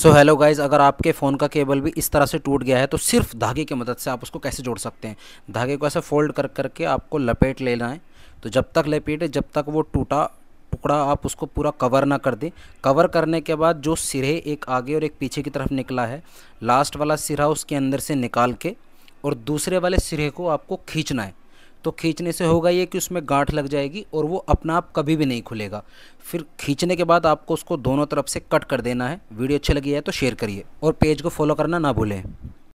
so hello guys अगर आपके phone का केबल भी इस तरह से टूट गया है तो सिर्फ धागे की मदद से आप उसको कैसे जोड़ सकते हैं धागे को ऐसे फोल्ड कर करके आपको लपेट लेना है तो जब तक लपेटे जब तक वो टूटा टुकड़ा आप उसको पूरा कवर ना कर दें कवर करने के बाद जो सिरे एक आगे और एक पीछे की तरफ निकला है लास्ट वाला सिरा उसके अंदर से निकाल के और दूसरे वाले सिरे को आपको खींचना है तो खींचने से होगा ये कि उसमें गांठ लग जाएगी और वो अपना आप कभी भी नहीं खुलेगा फिर खींचने के बाद आपको उसको दोनों तरफ से कट कर देना है वीडियो अच्छी लगी है तो शेयर करिए और पेज को फॉलो करना ना भूलें